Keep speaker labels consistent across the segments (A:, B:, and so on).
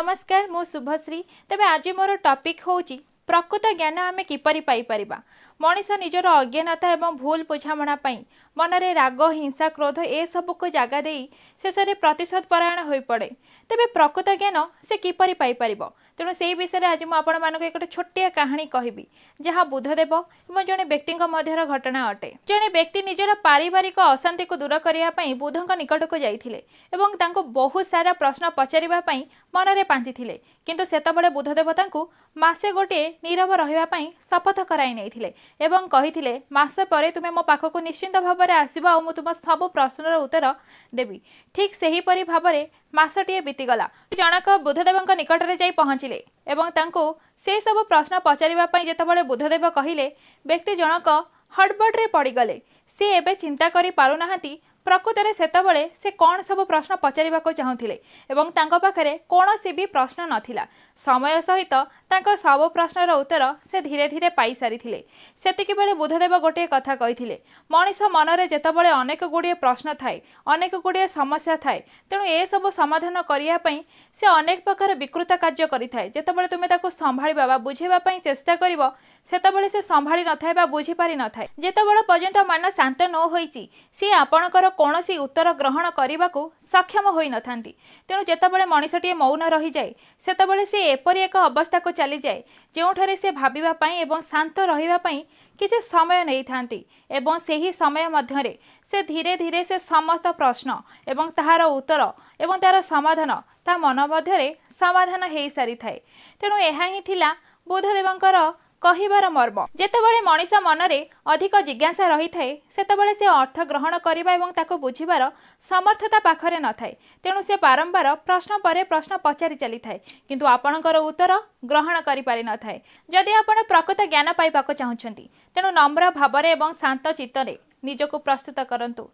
A: नमस्कार मु शुभश्री तबे आज मोर टपिक होची ପ୍ରକୃତ ଜ୍ଞାନ ଆମେ କିପରି ପାଇପାରିବା ମଣିଷ ନିଜର ଅଜ୍ଞାନତା ଏବଂ ଭୁଲ ବୁଝାମଣା ପାଇଁ ମନରେ ରାଗ ହିଂସା କ୍ରୋଧ ଏସବୁକୁ ଜାଗା ଦେଇ ଶେଷରେ ପ୍ରତିଶୋଧ ପରାୟଣ ହୋଇପଡ଼େ ତେବେ ପ୍ରକୃତ ଜ୍ଞାନ ସେ କିପରି ପାଇପାରିବ ତେଣୁ ସେହି ବିଷୟରେ ଆଜି ମୁଁ ଆପଣମାନଙ୍କୁ ଏକ ଛୋଟିଆ କାହାଣୀ କହିବି ଯାହା ବୁଦ୍ଧଦେବ ଏବଂ ଜଣେ ବ୍ୟକ୍ତିଙ୍କ ମଧ୍ୟର ଘଟଣା ଅଟେ ଜଣେ ବ୍ୟକ୍ତି ନିଜର ପାରିବାରିକ ଅଶାନ୍ତିକୁ ଦୂର କରିବା ପାଇଁ ବୁଦ୍ଧଙ୍କ ନିକଟକୁ ଯାଇଥିଲେ ଏବଂ ତାଙ୍କୁ ବହୁତ ସାରା ପ୍ରଶ୍ନ ପଚାରିବା ପାଇଁ ମନରେ ପାଞ୍ଚିଥିଲେ କିନ୍ତୁ ସେତେବେଳେ ବୁଦ୍ଧଦେବ ତାଙ୍କୁ ମାସେ ଗୋଟିଏ ନୀରବ ରହିବା ପାଇଁ ଶପଥ କରାଇ ନେଇଥିଲେ ଏବଂ କହିଥିଲେ ମାସେ ପରେ ତୁମେ ମୋ ପାଖକୁ ନିଶ୍ଚିନ୍ତ ଭାବରେ ଆସିବ ଆଉ ମୁଁ ତୁମ ସବୁ ପ୍ରଶ୍ନର ଉତ୍ତର ଦେବି ଠିକ୍ ସେହିପରି ଭାବରେ ମାସଟିଏ ବିତିଗଲା ଜଣକ ବୁଦ୍ଧଦେବଙ୍କ ନିକଟରେ ଯାଇ ପହଞ୍ଚିଲେ ଏବଂ ତାଙ୍କୁ ସେସବୁ ପ୍ରଶ୍ନ ପଚାରିବା ପାଇଁ ଯେତେବେଳେ ବୁଦ୍ଧଦେବ କହିଲେ ବ୍ୟକ୍ତି ଜଣକ ହଡ଼ବଡ଼ରେ ପଡ଼ିଗଲେ ସେ ଏବେ ଚିନ୍ତା କରିପାରୁନାହାନ୍ତି ପ୍ରକୃତରେ ସେତେବେଳେ ସେ କ'ଣ ସବୁ ପ୍ରଶ୍ନ ପଚାରିବାକୁ ଚାହୁଁଥିଲେ ଏବଂ ତାଙ୍କ ପାଖରେ କୌଣସି ବି ପ୍ରଶ୍ନ ନଥିଲା ସମୟ ସହିତ ତାଙ୍କ ସବୁ ପ୍ରଶ୍ନର ଉତ୍ତର ସେ ଧୀରେ ଧୀରେ ପାଇସାରିଥିଲେ ସେତିକିବେଳେ ବୁଧଦେବ ଗୋଟିଏ କଥା କହିଥିଲେ ମଣିଷ ମନରେ ଯେତେବେଳେ ଅନେକ ଗୁଡ଼ିଏ ପ୍ରଶ୍ନ ଥାଏ ଅନେକ ଗୁଡ଼ିଏ ସମସ୍ୟା ଥାଏ ତେଣୁ ଏସବୁ ସମାଧାନ କରିବା ପାଇଁ ସେ ଅନେକ ପ୍ରକାର ବିକୃତ କାର୍ଯ୍ୟ କରିଥାଏ ଯେତେବେଳେ ତୁମେ ତାକୁ ସମ୍ଭାଳିବା ବା ବୁଝାଇବା ପାଇଁ ଚେଷ୍ଟା କରିବ ସେତେବେଳେ ସେ ସମ୍ଭାଳି ନଥାଏ ବା ବୁଝିପାରି ନଥାଏ ଯେତେବେଳେ ପର୍ଯ୍ୟନ୍ତ ମନ ଶାନ୍ତ ନ ହୋଇଛି ସେ ଆପଣଙ୍କର କୌଣସି ଉତ୍ତର ଗ୍ରହଣ କରିବାକୁ ସକ୍ଷମ ହୋଇନଥାନ୍ତି ତେଣୁ ଯେତେବେଳେ ମଣିଷଟିଏ ମୌନ ରହିଯାଏ ସେତେବେଳେ ସେ ଏପରି ଏକ ଅବସ୍ଥାକୁ ଚାଲିଯାଏ ଯେଉଁଠାରେ ସେ ଭାବିବା ପାଇଁ ଏବଂ ଶାନ୍ତ ରହିବା ପାଇଁ କିଛି ସମୟ ନେଇଥାନ୍ତି ଏବଂ ସେହି ସମୟ ମଧ୍ୟରେ ସେ ଧୀରେ ଧୀରେ ସେ ସମସ୍ତ ପ୍ରଶ୍ନ ଏବଂ ତାହାର ଉତ୍ତର ଏବଂ ତା'ର ସମାଧାନ ତା ମନ ମଧ୍ୟରେ ସମାଧାନ ହୋଇସାରିଥାଏ ତେଣୁ ଏହା ହିଁ ଥିଲା ବୁଦ୍ଧଦେବଙ୍କର କହିବାର ମର୍ମ ଯେତେବେଳେ ମଣିଷ ମନରେ ଅଧିକ ଜିଜ୍ଞାସା ରହିଥାଏ ସେତେବେଳେ ସେ ଅର୍ଥ ଗ୍ରହଣ କରିବା ଏବଂ ତାକୁ ବୁଝିବାର ସମର୍ଥତା ପାଖରେ ନଥାଏ ତେଣୁ ସେ ବାରମ୍ବାର ପ୍ରଶ୍ନ ପରେ ପ୍ରଶ୍ନ ପଚାରି ଚାଲିଥାଏ କିନ୍ତୁ ଆପଣଙ୍କର ଉତ୍ତର ଗ୍ରହଣ କରିପାରିନଥାଏ ଯଦି ଆପଣ ପ୍ରକୃତ ଜ୍ଞାନ ପାଇବାକୁ ଚାହୁଁଛନ୍ତି ତେଣୁ ନମ୍ର ଭାବରେ ଏବଂ ଶାନ୍ତ ଚିତ୍ତରେ ନିଜକୁ ପ୍ରସ୍ତୁତ କରନ୍ତୁ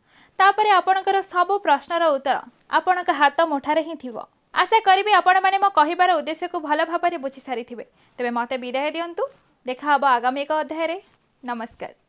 A: ତାପରେ ଆପଣଙ୍କର ସବୁ ପ୍ରଶ୍ନର ଉତ୍ତର ଆପଣଙ୍କ ହାତ ମୁଠାରେ ହିଁ ଥିବ ଆଶା କରିବି ଆପଣମାନେ ମୋ କହିବାର ଉଦ୍ଦେଶ୍ୟକୁ ଭଲ ଭାବରେ ବୁଝିସାରିଥିବେ ତେବେ ମୋତେ ବିଦାୟ ଦିଅନ୍ତୁ देखा हम आगामी एक अध्याय नमस्कार